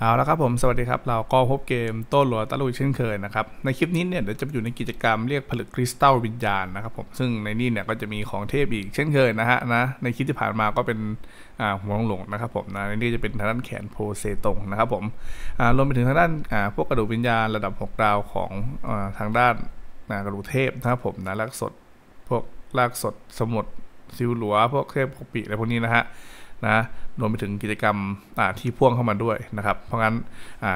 เอาละครับผมสวัสดีครับ เราก็พบเกมโต้หลัวตะลุยเช่นเคยนะครับในคลิปนี้เนี่ยเดี๋ยวจะอยู่ในกิจกรรมเรียกผลึกคริสตัลวิญญาณนะครับผมซึ่งในนี้เนี่ยก็จะมีของเทพอีกเช่นเคยนะฮะนะในคลิปที่ผ่านมาก็เป็นหัวหลงนะครับผมนะในนี้จะเป็นทางด้านแขนโพเซตงนะครับผมรวมไปถึงทางด้านพวกกระดูกวิญญาณระดับ6ดาวของทางด้านกระดูกเทพนะครับผมนะลากสดพวกลากสดสมุดซิวหลัวพวกเทพปกปีอะไรพวกนี้นะฮะนะรวมไปถึงกิจกรรมที่พ่วงเข้ามาด้วยนะครับ เพราะงั้น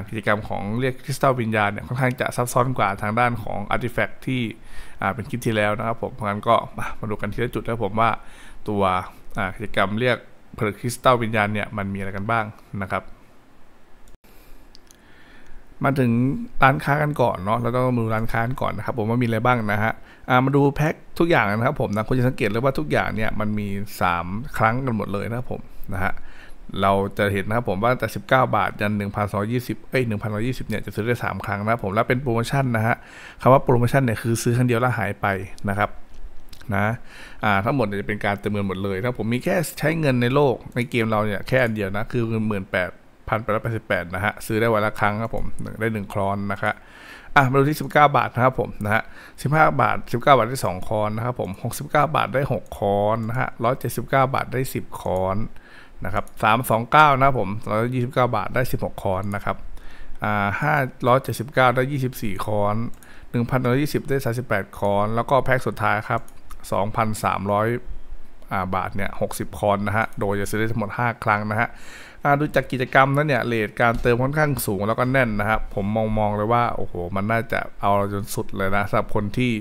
กิจกรรมของเรียกคริสตัลวิญญาณเนี่ยค่อนข้างจะซับซ้อนกว่าทางด้านของอาร์ติแฟกต์ที่เป็นคลิปที่แล้วนะครับผมเพราะงั้นก็มาดูกันทีละจุดแล้วผมว่า ตัวกิจกรรมเรียกผลคริสตัลวิญญาณเนี่ยมันมีอะไรกันบ้างนะครับ มาถึงร้านค้ากันก่อนเนาะแล้วงมาดูร้านค้ากันก่อนนะครับผมว่ามีอะไรบ้างนะฮะมาดูแพ็คทุกอย่างนะครับผมนะคุณจะสังเกตเลยว่าทุกอย่างเนี่ยมันมี 3 ครั้งกันหมดเลยนะครับผมนะฮะเราจะเห็นนะครับผมว่าแต่ 19 บาทยัน1,220เอ้ย1,120เนี่ยจะซื้อได้ 3 ครั้งนะครับผมแล้วเป็นโปรโมชั่นนะฮะคำว่าโปรโมชั่นเนี่ยคือซื้อครั้งเดียวแล้วหายไปนะครับนะอ่าทั้งหมดจะเป็นการเติมเงินหมดเลยรับผมมีแค่ใช้เงินในโลกในเกมเราเนี่ยแค่อันเดียวนะคือหมื่นแปดพันแปดร้อยแปดสิบแปดนะฮะซื้อได้วันละครั้งครับผมได้หนึ่งครอนนะครับอ่ะมาดูที่19 บาทนะครับผมนะฮะ15 บาท 19 บาทได้2คอนนะครับผม69 บาทได้ 6 คอนนะฮะ179 บาทได้ 10 คอนนะครับ329นะครับผม129 บาทได้ 16 คอนนะครับอ่า579 ได้ 24 คอน1,120ได้38 คอน แล้วก็แพ็คสุดท้ายครับ2,300บาทเนี่ย60 คอนนะฮะโดยจะซื้อได้ทั้งหมด 5 ครั้งนะฮะดูจากกิจกรรมแล้วเนี่ยเลทการเติมค่อนข้างสูงแล้วก็แน่นนะครับผมมองมองเลยว่าโอ้โหมันน่าจะเอาจนสุดเลยนะสำหรับคนที่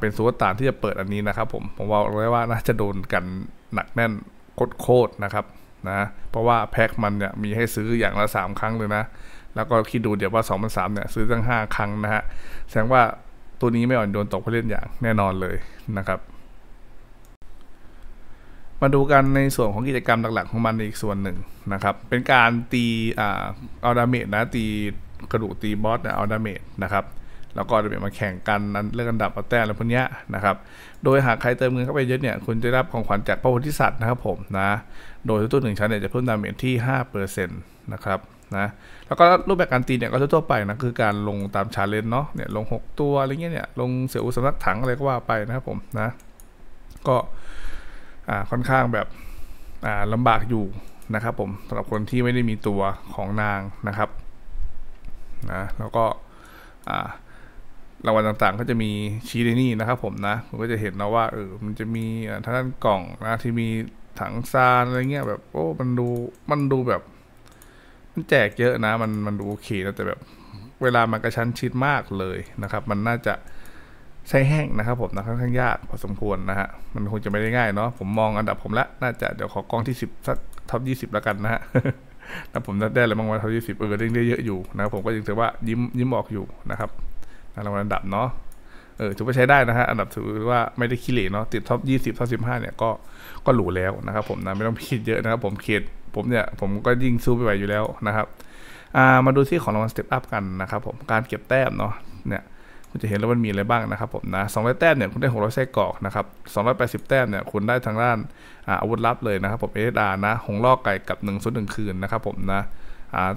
เป็นสูวตานที่จะเปิดอันนี้นะครับ ผมผมว่าเลยว่าน่าจะโดนกันหนักแน่นโคตรนะครับนะ เพราะว่าแพ็คมันเนี่ยมีให้ซื้ออย่างละ3ครั้งเลยนะแล้วก็คิดดูเดี๋ยวว่า2งพเนี่ยซื้อตั้ง 5 ครั้งนะฮะแสดงว่าตัวนี้ไม่อ่อนโดนตกผู้เล่นอย่างแน่นอนเลยนะครับมาดูกันในส่วนของกิจกรรมหลักๆของมันอีกส่วนหนึ่งนะครับ เป็นการตีอ่าอัลดาเมตนะตีกระดูกตีบอสนะอัลดาเมตนะครับแล้วก็จะเป็นมาแข่งกันนั้นเลือกอันดับเอาแต้มอะไรพวกนี้นะครับโดยหากใครเติมเงินเข้าไปเยอะเนี่ยคุณจะรับของขวัญจากพระโพธิสัตว์นะครับผมนะ โดยตัวหนึ่งชั้นเนี่ยจะเพิ่มดาเมจที่5%นต์นะครับนะแล้วก็รูปแบบการตีเนี่ยก็ทั่วไปนะคือการลงตามชาเลนเนาะเนี่ยลง6ตัวอะไรเงี้ยเนี่ย ลงเสียุสำนักถังอะไรก็ว่าไปนะครับผมนะ ก็ค่อนข้างแบบลำบากอยู่นะครับ ผมสำหรับคนที่ไม่ได้มีตัวของนางนะครับนะแล้วก็รางวัลต่างๆก็จะมีชี้ในนี่นะครับ ผมนะผมก็จะเห็นนะว่าเออมันจะมีท้งั้านกล่องนะที่มีถัง ซานอะไรเงี้ย แบบโอ้มันดูมันดูแบบ มันแจกเยอะนะ มัน มันดูโอเคนะแต่แบบ เวลามันกระชั้นชิดมากเลยนะครับ มันน่าจะใช้แห้งนะครับผมนะค่อนข้างยากพอสมควรนะฮะมันคงจะไม่ได้ง่ายเนาะผมมองอันดับผมละน่าจะเดี๋ยวขอกล้องที่สิบสักท็อปยี่สิบแล้วกันนะฮะนะผมจะได้อะไรบางวันท็อปยี่สิบเออเรได้เยอะอยู่นะผมก็ยังถือว่ายิ้มยิ้มออกอยู่นะครับรางวัลอันดับเนาะเออถือว่าใช้ได้นะฮะอันดับถือว่าไม่ได้ขี้เหร่เนาะติดท็อปยี่สิบท็อปสิบห้าเนี่ยก็ก็หลูแล้วนะครับผมนะไม่ต้องคิดเยอะนะครับ ผมเขตผมเนี่ยผมก็ยิ่งซู้ไปไหวอยู่แล้วนะครับอ่ามาดูที่ของรางวัลสเต็ปอัพกันนะครับผมการเก็บแต้มเนาะเนี่ยคุณจะเห็นแล้วมันมีอะไรบ้างนะครับผมนะสองร้อยแต้มเนี่ยคุณได้หกร้อยไส้กรอกนะครับสองร้อยแปดสิบแต้มเนี่ยคุณได้ทางด้านอาวุธลับเลยนะครับผมเอสอาร์นะ หงลอกไก่กับหนึ่งศูนย์หนึ่งคืนนะครับผมนะ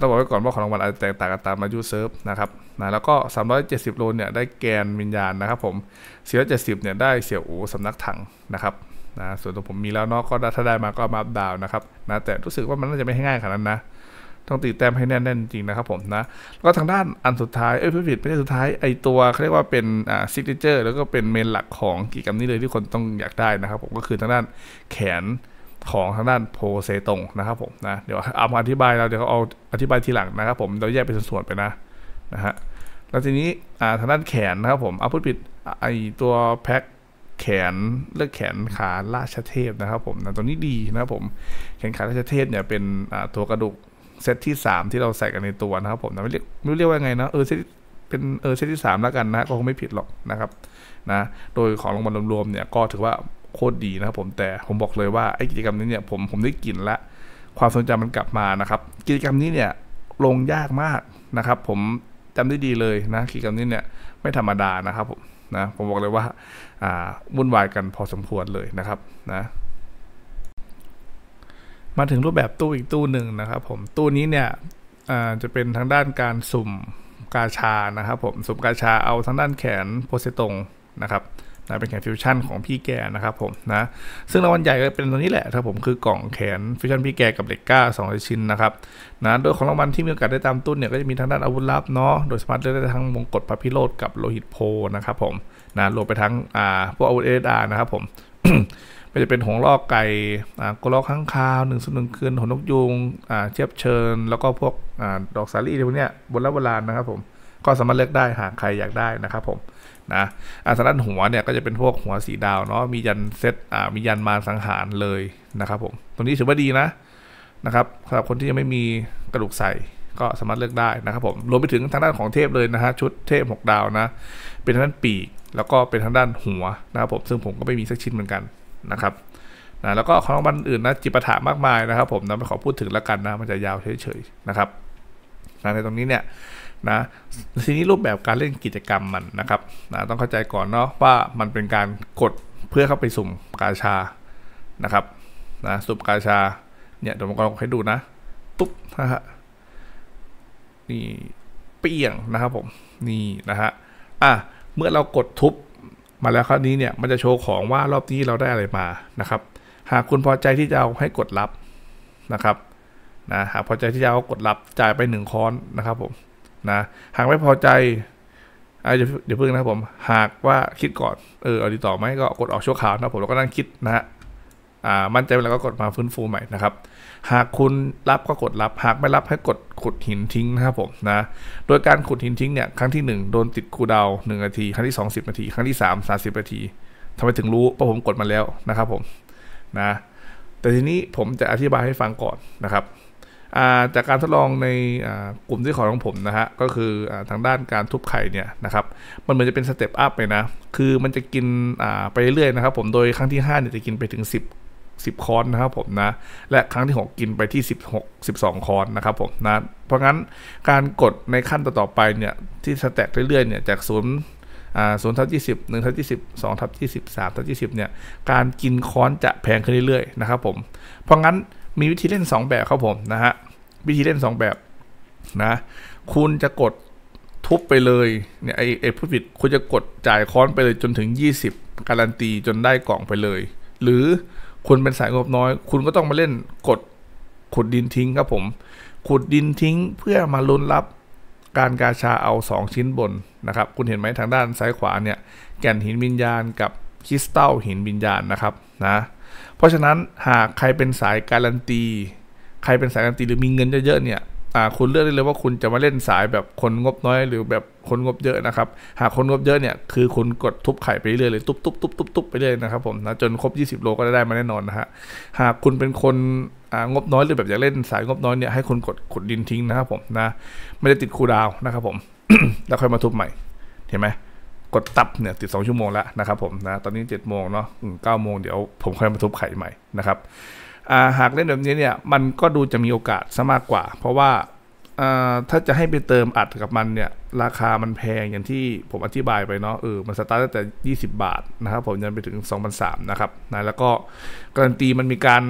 ต้องบอกไว้ก่อนว่าของรางวัลอาจจะแตกต่างกันตามอายุเซิร์ฟนะครับ นะ แล้วก็ 370 โลเนี่ยได้แกนวิญญาณนะครับผม470 เนี่ยได้เสียวอูสำนักถังนะครับ นะ ส่วนตัวผมมีแล้วเนาะ ก็ถ้าได้มาก็มาอัพดาวนะครับ นะ แต่รู้สึกว่ามันน่าจะไม่ง่ายขนาดนั้นนะต้องตีแต้มให้แน่นๆจริงนะครับผมนะแล้วก็ทางด้านอันสุดท้ายเอ้ยพิพิธไม่ใช่สุดท้ายไอตัวเขาเรียกว่าเป็นอ่าซิกเนเจอร์แล้วก็เป็นเมนหลักของกิจกรรมนี้เลยที่คนต้องอยากได้นะครับผมก็คือทางด้านแขนของทางด้านโพเซตงนะครับผมนะเดี๋ยวเอามาอธิบายเราเดี๋ยวเขาเอาอธิบายทีหลังนะครับผมเราแยกเป็นส่วนๆไปนะนะฮะแล้วทีนี้ทางด้านแขนนะครับผมเอาพูดผิดไอตัวแพ็คแขนเลือกแขนขาราชเทพนะครับผมนะตัวนี้ดีนะครับผมแขนขาราชเทพเนี่ยเป็นตัวกระดูกเซตที่3ที่เราใส่กันในตัวนะครับ ผมนะไม่เรียกไม่เรียกว่าไงนะเออเซตเป็นเออเซตที่3แล้วกันนะก็คงไม่ผิดหรอกนะครับ นะ โดยของรางวัลรวมๆเนี่ยก็ถือว่าโคตรดีนะครับผมแต่ผมบอกเลยว่าไอ้กิจกรรมนี้เนี่ยผมผมได้กลิ่นละ ความทรงจำมันกลับมานะครับ กิจกรรมนี้เนี่ยลงยากมากนะครับ ผมจำได้ดีเลยนะ กิจกรรมนี้เนี่ยไม่ธรรมดานะครับผมนะผมบอกเลยว่าอ่าวุ่นวายกันพอสมควรเลยนะครับนะมาถึงรูปแบบตู้อีกตู้หนึ่งนะครับ ผมตู้นี้เนี่ยจะเป็นทางด้านการสุ่มกาชานะครับผมสุ่มกาชาเอาทางด้านแขนโพเซตงนะครับนะเป็นแขนฟิวชั่นของพี่แกนะครับผมนะซึ่งรางวัลใหญ่ก็เป็นตัวนี้แหละครับผมคือกล่องแขนฟิวชั่นพี่แกกับเหล็กก้าสองชิ้นนะครับนะโดยของรางวัลที่มีโอกาสได้ตามตุ้นเนี่ยก็จะมีทางด้านอาวุธลับเนาะโดยสามารถเลือกได้ทั้งมงกฎพระพิโรธกับโลหิตโพนะครับ ผมนะรวมไปทั้งอ่าพวกอาวุธเอเดานะครับ ผมไม่จะเป็นหงลอกไก่กุลอกข้างคาวหนึ่งสุนหนึ่งคืนหงนกยุงเชียบเชิญ แล้วก็พวกดอกสาลี่พวกเนี้ยบนรับโบราณนะครับผม ก็สามารถเลือกได้หากใครอยากได้นะครับผมนะอาสนะหัวเนี่ยก็จะเป็นพวกหัวสีดาวเนาะ มียันเซตมียันมาสังหารเลยนะครับผมตรงนี้ถือว่าดีนะนะครับสำหรับคนที่ยังไม่มีกระดูกใส่ก็สามารถเลือกได้นะครับผม รวมไปถึงทางด้านของเทพเลยนะฮะ ชุดเทพ 6 ดาวนะ เป็นทางด้านปีกแล้วก็เป็นทางด้านหัวนะครับผม ซึ่งผมก็ไม่มีสักชิ้นเหมือนกันนะครับนะแล้วก็ของบงันอื่นนะจิปาถะมากมายนะครับผมนะไม่ขอพูดถึงแล้วกันนะ มันจะยาวเฉยๆนะครับนะในตรงนี้เนี่ยนะ ทีนี้รูปแบบการเล่นกิจกรรมมันนะครับนะต้องเข้าใจก่อนเนาะว่ามันเป็นการกดเพื่อเข้าไปสุ่มกาชา นะครับนะ สุ่มกาชา เนี่ยเดี๋ยวผมลองให้ดูนะตุ๊บนะฮะ นี่เปียงนะครับผม นี่นะฮะ อ่ะ เมื่อเรากดทุบมาแล้วคราวนี้เนี่ยมันจะโชว์ของว่ารอบนี้เราได้อะไรมานะครับ หากคุณพอใจที่จะเอาให้กดรับนะครับนะหากพอใจที่จะเอากดรับจ่ายไปหนึ่งคอนนะครับผมนะหากไม่พอใจเดี๋ยวเดี๋ยวเพิ่งนะครับผม หากว่าคิดก่อนเออเอาดีต่อไหมก็กดออกชั่วคราวนะผมเราก็นั่งคิดนะฮะมั่นใจแล้วก็กดมาฟื้นฟูใหม่นะครับหากคุณรับก็กดรับ หากไม่รับให้กดขุดหินทิ้งนะครับผมนะโดยการขุดหินทิ้งเนี่ยครั้งที่1โดนติดคูดาวหนึ่งนาทีครั้งที่2ิ0นาทีครั้งที่3 30 นาทีทำไมถึงรู้เพราะผมกดมาแล้วนะครับผมนะแต่ทีนี้ผมจะอธิบายให้ฟังก่อนนะครับาจากการทดลองในกลุ่มที่ขอของผมนะฮะก็คืออทางด้านการทุบไข่เนี่ยนะครับมันเหมือนจะเป็นสเต็ปอัพไปนะคือมันจะกินไปเรื่อยๆนะครับ ผมโดยครั้งที่5เนี่ยจะกินไปถึง 10 10 คอนนะครับผมนะ และครั้งที่ 6กินไปที่16 12 คอนนะครับผมนะ เพราะงั้นการกดในขั้นต่ออไปเนี่ย ที่สแต็กเรื่อยๆเนี่ย จากศูนย์ศูนย์ทับยี่สิบหนึ่งทับยี่สิบสองทับยี่สิบสามทับยี่สิบเนี่ยการกินค้อนจะแพงขึ้นเรื่อยๆนะครับผม เพราะงั้นมีวิธีเล่น 2 แบบครับผมนะฮะวิธีเล่น 2 แบบนะคุณจะกดทุบไปเลยเนี่ยไอไอผู้ิดคุณจะกดจ่ายค้อนไปเลยจนถึง 20 การันตีจนได้กล่องไปเลย หรือคุณเป็นสายงบน้อย คุณก็ต้องมาเล่นกดขุดดินทิ้งครับผม ขุดดินทิ้งเพื่อมาลุ้นรับการกาชาเอา2ชิ้นบนนะครับคุณเห็นไหมทางด้านซ้ายขวาเนี่ยแก่นหินวิญญาณกับคริสตัลหินวิญญาณนะครับนะเพราะฉะนั้นหากใครเป็นสายการันตีใครเป็นสายการันตีหรือมีเงินเยอะๆเนี่ยอ่าคุณเลือกได้เลยว่าคุณจะมาเล่นสายแบบคนงบน้อยหรือแบบคนงบเยอะนะครับหากคนงบเยอะเนี่ย คือคุณกดทุบไข่ไปเรื่อยเลยตุบตุบตุบตุบตุบไปเรื่อยนะครับผมนะจนครบ20โลก็ได้มาแน่นอนนะฮะหากคุณเป็นคนอ่างบน้อยหรือแบบอยากเล่นสายงบน้อยเนี่ยให้คุณกดขุดดินทิ้งนะครับผมนะไม่ได้ติดคูดาวนะครับผมแล้วค่อยมาทุบใหม่ เห็นไหมกดตับเนี่ยติดสองชั่วโมงแล้วนะครับผมนะตอนนี้7จ็ดโมงเนาะเก้าโมงเดี๋ยวผมค่อยมาทุบไข่ใหม่นะครับหากเล่นแบบนี้เนี่ยมันก็ดูจะมีโอกาสซะมากกว่า เพราะว่าถ้าจะให้ไปเติมอัดกับมันเนี่ย ราคามันแพงอย่างที่ผมอธิบายไปเนาะเออมันสตาร์ตตั้งแต่ 20 บาทนะครับ ผมยันไปถึง2,003นะครับนะแล้วก็การันตีมันมีการ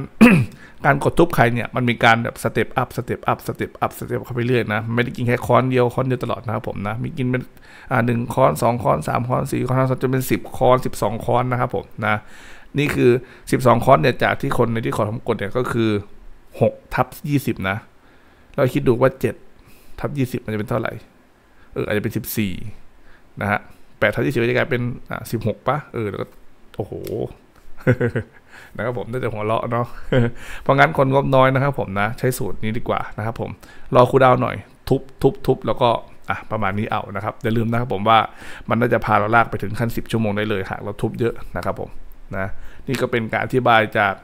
การกดทุบใครเนี่ย มันมีการแบบสเต็ปอัพสเต็ปอัพสเต็ปอัพสเต็ปเข้าไปเรื่อยนะไม่ได้กินแค่ค้อนเดียวค้อนเดียวตลอดนะครับผมนะมีกินเป็นอ่าหนึ่งค้อนสองค้อนสามค้อนสี่ค้อนจนเป็นสิบค้อนสิบสองค้อนนะครับผมนะนี่คือ12คอร์สเนี่ยจากที่คนในที่ขอทำกฎเนี่ยก็คือ6ทับ20นะ เราคิดดูว่า7ทับ20มันจะเป็นเท่าไหร่ เอออาจจะเป็น14นะฮะ8ทับ20จะกลายเป็นอ่ะ16ปะเออแล้วก็โอ้โหนะครับผมได้แต่หัวเราะเนาะเพราะงั้นคนงบน้อยนะครับ ผมนะ ใช้สูตรนี้ดีกว่านะครับผมรอครูดาวหน่อย ทุบทุบทุบแล้วก็อ่ะประมาณนี้เอานะครับอย่าลืมนะครับผมว่า มันน่าจะพาเราลากไปถึงขั้น10ชั่วโมงได้เลยหากเราทุบเยอะนะครับผมนะนี่ก็เป็นการอธิบายจาก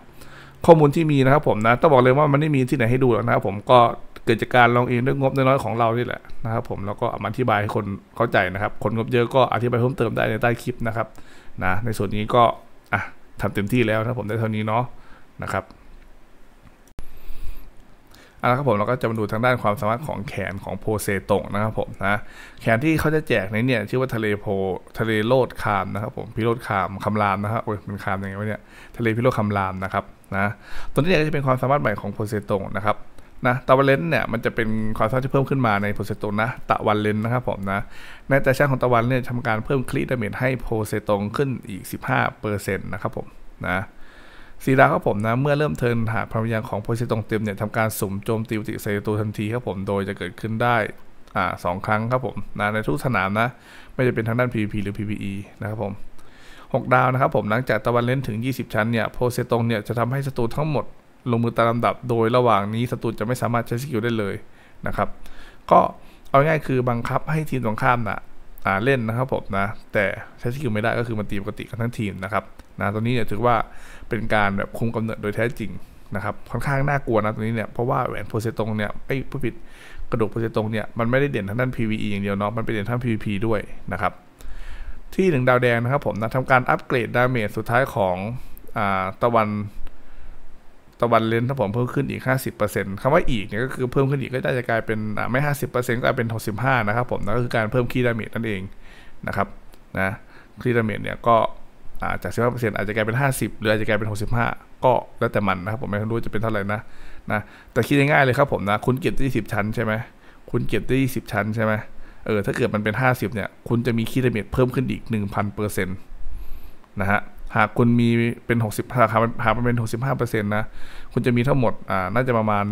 ข้อมูลที่มีนะครับผมนะ ต้องบอกเลยว่ามันไม่มีที่ไหนให้ดูหรอกนะครับผมก็เกิดจากการลองเองด้วยงบน้อยๆของเรานี่แหละนะครับ ผมแล้วก็เอามาอธิบายให้คนเข้าใจนะครับ คนงบเยอะก็อธิบายเพิ่มเติมได้ในใต้คลิปนะครับนะในส่วนนี้ก็อ่ะทำเต็มที่แล้วนะผมได้เท่านี้เนาะนะครับอ่ะครับผมเราก็จะมาดูทางด้านความสามารถของแขนของโพเซตงนะครับผมนะแขนที่เขาจะแจกนี้เนี่ยชื่อว่าทะเลโพทะเลโลดคามนะครับผมพิโรดคามคำรามนะครับโอ้ยมันคามยังไงวะเนี่ยทะเลพิโรดคำรามนะครับนะตัวนี้เนี่ยจะเป็นความสามารถใหม่ของโพเซตงนะครับนะตะวันเลนเนี่ยมันจะเป็นความสามารถที่เพิ่มขึ้นมาในโพเซตงนะตะวันเลนนะครับ ผมนะในแต่ชั้นของตะวันเนี่ยทำการเพิ่มคลีดเมทให้โพเซตงขึ้นอีก15%นะครับ ผมนะสีดาครับผมนะเมื่อเริ่มเทินหากพลังวาณของโพซิตรงเต็มเนี่ยทำการสุ่มโจมตีวติเซตูทันทีครับผมโดยจะเกิดขึ้นได้อ่าสองครั้งครับผมนะในทุกสนามนะไม่จะเป็นทางด้าน PVP หรือ PVE นะครับ ผม6ดาวนะครับผมหลังจากตะวันเล่นถึง 20 ชั้นเนี่ยโพเซตรงเนี่ยจะทำให้ศัตรูทั้งหมดลงมือตามลำดับโดยระหว่างนี้ศัตรูจะไม่สามารถใช้สกิลได้เลยนะครับก็เอาง่ายคือบังคับให้ทีมตรงข้ามนะเล่นนะครับผมนะแต่ใช้สกิลไม่ได้ก็คือมันตีปกติกันทั้งทีมนะครับนะตอนนี้เนี่ยถือว่าเป็นการแบบคุมกำเนิดโดยแท้จริงนะครับค่อนข้างน่ากลัวนะตอนนี้เนี่ยเพราะว่าแหวนโพเซตงเนี่ยไอ้ผู้ผิดกระดูกโพเซตงเนี่ยมันไม่ได้เด่นทางด้าน PVE อย่างเดียวเนาะมันเป็นเด่นทาง PVP ด้วยนะครับ ที่หนึ่งดาวแดงนะครับผมนะทำการอัปเกรดดาเมจสุดท้ายของตะวันตะวันเลนถ้าผม เพิ่มขึ้นอีก 50%คำว่าอีกเนี่ยก็คือเพิ่มขึ้นอีกก็จะกลายเป็นไม่ห้าสิบเปอรต์ก็กลายเป็นหหกสิบ้านะครับผมนั่นก็คือการเพิ่มคีดามิดนั่นเองนะครับนะคีดามิดเนี่ยก็จากเปอาจจะกลายเป็นห้าสิบหรืออาจจะกลายเป็นหหกสิบ้าก็แล้วแต่มันนะครับผมไม่รู้จะเป็นเท่าไหร่นะนะแต่คิดง่ายๆเลยครับผมนะคุณเก็บที่สิบชั้นใช่ไหมคุณเก็บที่สิบชั้นใช่ไหมเออถ้าเกิดมันเป็นิบเนี่ยคุณจะมีคีดามิดเพิ่มขึ้นอีก็นต์นะฮะหากคุณมีเป็น60หากหากมันเป็น65%นะคุณจะมีทั้งหมดอ่าน่าจะประมาณ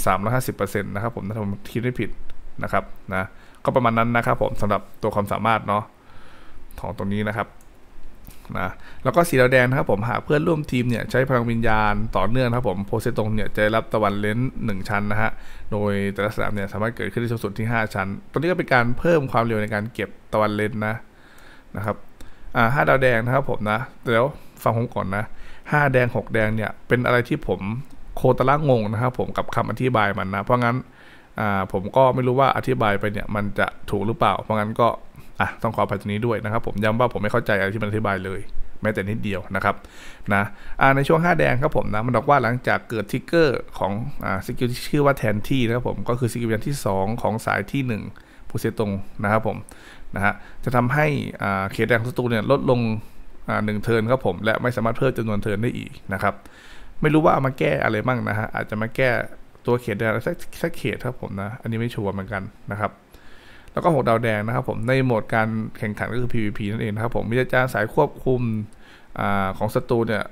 1,350%นะครับผมถ้าผมคิดไม่ผิดนะครับนะก็ประมาณนั้นนะครับผมสำหรับตัวความสามารถเนาะของตรงนี้นะครับนะแล้วก็สีแดงนะครับผมหากเพื่อนร่วมทีมเนี่ยใช้พลังวิญญาณต่อเนื่องครับผมโพเซตรงเนี่ยจะรับตะวันเลนส์หนึ่งชั้นนะฮะโดยแต่ละสนามเนี่ยสามารถเกิดขึ้นได้สูงสุดที่ 5 ชั้นตรงนี้ก็เป็นการเพิ่มความเร็วในการเก็บตะวันเลนส์นะนะครับอ่าห้าดาวแดงนะครับผมนะเดี๋ยวฟังผมก่อนนะห้าแดงหกแดงเนี่ยเป็นอะไรที่ผมโคตรละงงนะครับผมกับคำอธิบายมันนะเพราะงั้นอ่าผมก็ไม่รู้ว่าอธิบายไปเนี่ยมันจะถูกหรือเปล่า เพราะงั้นก็อ่ะต้องขออภัยตรงนี้ด้วยนะครับผมย้ำว่าผมไม่เข้าใจอะไรที่มันอธิบายเลย แม้แต่นิดเดียวนะครับนะในช่วง 5 แดงครับผมนะมันบอกว่าหลังจากเกิดทิกเกอร์ของสกิลที่ชื่อว่าแทนที่นะครับผมก็คือสกิลที่2 ของสายที่1ผู้เซตรงนะครับผมนะฮะจะทำให้เขตแดงของศัตรูเนี่ยลดลงหนึ่งเทินครับผมและไม่สามารถเพิ่มจำนวนเทินได้อีกนะครับไม่รู้ว่าเอามาแก้อะไรบ้างนะฮะอาจจะมาแก้ตัวเขตแดงสักสักเขตครับผมนะอันนี้ไม่ชัวร์เหมือนกันนะครับแล้วก็หกดาวแดงนะครับผมในโหมดการแข่งขันก็คือ PVP นั่นเองนะครับผมมีอาจารย์สายควบคุมอของศัตรูเนี่ย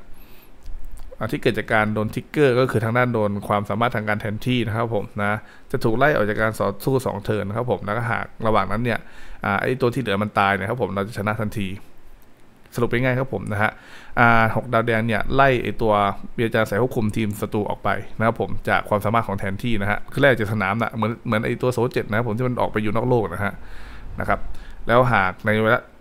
ที่เกิดจากการโดนทิกเกอร์ก็คือทางด้านโดนความสามารถทางการแทนที่นะครับผมนะจะถูกไล่ออกจากการสอสู้2เทิร์นนะครับผมแล้วก็หากระหว่างนั้นเนี่ยอ่าไอตัวที่เหลือมันตายนะครับผมเราจะชนะทันที สรุปไปง่ายครับผมนะฮะอ่าหกดาวแดงเนี่ย ไล่ไอตัวเบียจาร์สายควบคุมทีมศัตรูออกไปนะครับผมจากความสามารถของแทนที่นะฮะคือแรกจะสนามนะเหมือนเหมือนไอตัวโซเจ็ดนะผมที่มันออกไปอยู่นอกโลกนะฮะนะครับแล้วหากใน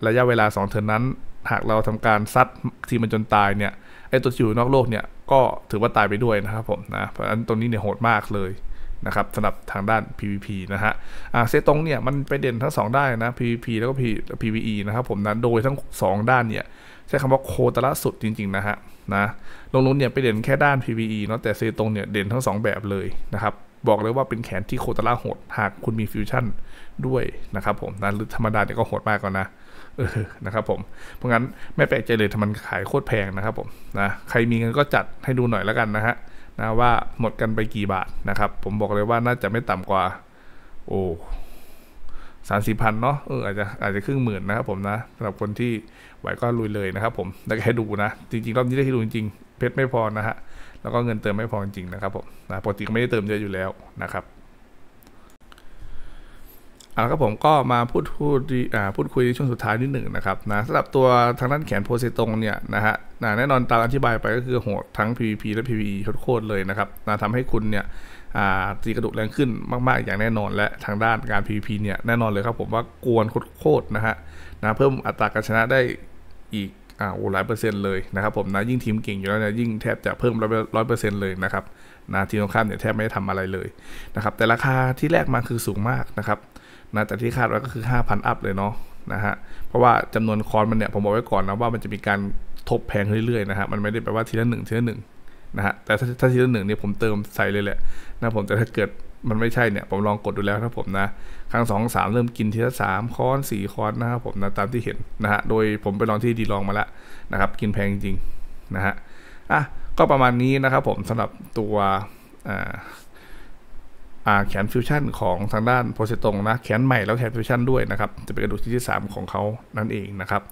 ระยะเวลา 2 เทอร์นนั้น หากเราทำการซัดทีมมันจนตายเนี่ยไอตัวอยู่นอกโลกเนี่ยก็ถือว่าตายไปด้วยนะครับผมนะเพราะฉะนั้นตรงนี้เนี่ยโหดมากเลยนะครับสำหรับทางด้าน PVP นะฮะเซตงเนี่ยมันไปเด่นทั้ง2ด้านนะ PVP แล้วก็ PVE นะครับผมนะโดยทั้ง 2 ด้านเนี่ยใช้คำว่าโคตรละสุดจริงๆนะฮะนะลงลุ้นเนี่ยไปเด่นแค่ด้าน PVE เนาะแต่เซตงเนี่ยเด่นทั้ง 2 แบบเลยนะครับบอกเลยว่าเป็นแขนที่โคตรละโหด หากคุณมีฟิวชั่นด้วยนะครับผมนะหรือธรรมดาเนี่ยก็โหดมากแล้วนะ เออนะครับผม เพราะงั้นไม่แปลกใจเลยทำมันขายโคตรแพงนะครับผมนะ ใครมีเงินก็จัดให้ดูหน่อยแล้วกันนะฮะนะว่าหมดกันไปกี่บาทนะครับ ผมบอกเลยว่าน่าจะไม่ต่ำกว่า โอ้สามสี่พันเนาะเอออาจจะ อาจจะครึ่งหมื่นนะครับผมนะสำหรับคนที่ไหวก็ลุยเลยนะครับผมแต้ให้ดูนะจริงๆรอบนี้ได้ให่ดูจริงๆเพชรไม่พอนะฮะแล้วก็เงินเติมไม่พอจริงๆนะครับผมนะปกติไม่ได้เติมเยอะอยู่แล้วนะครับาลครก็ผมก็มาพูดพูดพูดคุยในช่วงสุดท้ายนิดหนึ่งนะครับนะสำหรับตัวทางด้านแขนโพเซตรงเนี่ยนะฮะแน่นอนตามอธิบายไปก็คือโหดทั้ง PVP และ PVE โคตรเลยนะครับนะทำให้คุณเนี่ยตีกระดูกแรงขึ้นมากๆ อย่างแน่นอนและทางด้านการ PVP เนี่ยแน่นอนเลยครับผมว่ากวนโคตรนะฮะนะเพิ่มอัตราการชนะได้อีกอ่าโอ้หลายเปอร์เซ็นต์เลยนะครับผมนะยิ่งทีมเก่งอยู่แล้วเนี่ยยิ่งแทบจะเพิ่มร้อยเปอร์เซ็นต์เลยนะครับนะทีมตรงข้ามเนี่ยแทบไม่ได้ทำอะไรเลยนะครับแต่ราคาที่แรกมาคือสูงมากนะครับนะแต่ที่คาดไว้ก็คือ 5,000 อัพเลยเนาะนะฮะเพราะว่าจำนวนคอนมันเนี่ยผมบอกไว้ก่อนนะว่ามันจะมีการทบแพงเรื่อยๆนะฮะมันไม่ได้แปลว่าทีละหนึ่งทีละหนึ่งนะฮะแต่ถ้าทีละหนึ่งเนี่ยผมเติมใส่เลยแหละนะผมแต่ถ้าเกิดมันไม่ใช่เนี่ยผมลองกดดูแล้ว ครับผมนะ ครั้งสองสามเริ่มกินทีละสามคอนสี่คอนนะครับผมนะตามที่เห็นนะฮะโดยผมไปลองที่ดีลองมาแล้วนะครับกินแพงจริงๆนะฮะอ่ะก็ประมาณนี้นะครับผมสำหรับตัวอ่าแขนฟิวชั่นของทางด้านโพเซตงนะแขนใหม่แล้วแขนฟิวชั่นด้วยนะครับ จะเป็นกระดูกที่ที่ 3 ของเขานั่นเองนะครับ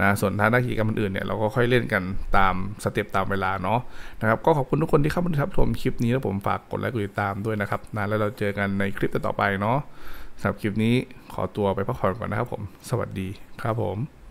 นะส่วนทางด้านกิกรรมอื่นเนี่ยเราก็ค่อยเล่นกันตามสเต็ปตามเวลาเนาะนะครับก็ขอบคุณทุกคนที่เข้ามาทับชมคลิปนี้แล้วผมฝากกดไลค์กดติดตามด้วยนะครับนะแล้วเราเจอกันในคลิปต่อไปเนาะสำหรับคลิปนี้ขอตัวไปพักผ่อนก่อนนะครับ ผมสวัสดีครับผม